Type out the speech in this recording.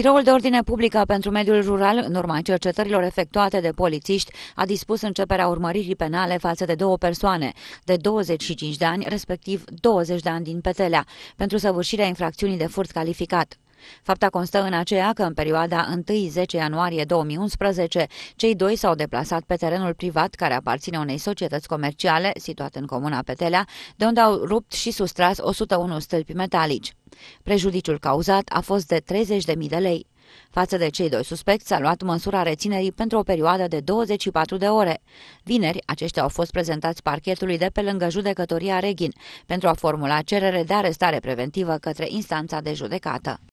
Biroul de Ordine Publică pentru Mediul Rural, în urma cercetărilor efectuate de polițiști, a dispus începerea urmăririi penale față de două persoane, de 25 de ani, respectiv 20 de ani din Petelea, pentru săvârșirea infracțiunii de furt calificat. Fapta constă în aceea că în perioada 1-10 ianuarie 2011, cei doi s-au deplasat pe terenul privat care aparține unei societăți comerciale, situat în comuna Petelea, de unde au rupt și sustras 101 stâlpi metalici. Prejudiciul cauzat a fost de 30.000 de lei. Față de cei doi suspecți s-a luat măsura reținerii pentru o perioadă de 24 de ore. Vineri, aceștia au fost prezentați parchetului de pe lângă judecătoria Reghin pentru a formula cerere de arestare preventivă către instanța de judecată.